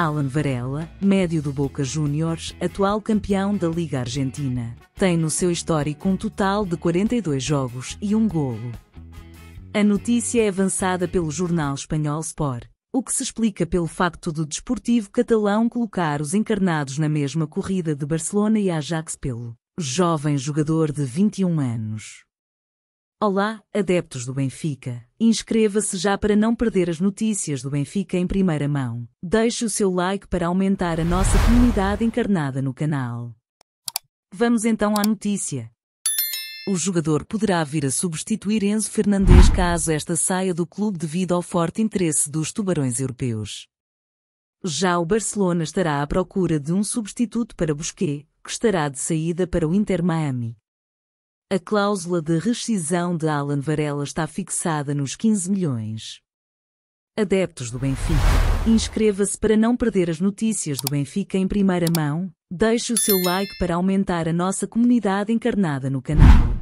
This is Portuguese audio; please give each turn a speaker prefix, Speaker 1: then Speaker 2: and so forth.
Speaker 1: Alan Varela, médio do Boca Juniors, atual campeão da Liga Argentina. Tem no seu histórico um total de 42 jogos e um golo. A notícia é avançada pelo jornal espanhol Sport, o que se explica pelo facto do desportivo catalão colocar os encarnados na mesma corrida de Barcelona e Ajax pelo jovem jogador de 21 anos. Olá, adeptos do Benfica. Inscreva-se já para não perder as notícias do Benfica em primeira mão. Deixe o seu like para aumentar a nossa comunidade encarnada no canal. Vamos então à notícia. O jogador poderá vir a substituir Enzo Fernandes caso esta saia do clube devido ao forte interesse dos tubarões europeus. Já o Barcelona estará à procura de um substituto para Busquets, que estará de saída para o Inter Miami. A cláusula de rescisão de Alan Varela está fixada nos 15 milhões. Adeptos do Benfica, inscreva-se para não perder as notícias do Benfica em primeira mão. Deixe o seu like para aumentar a nossa comunidade encarnada no canal.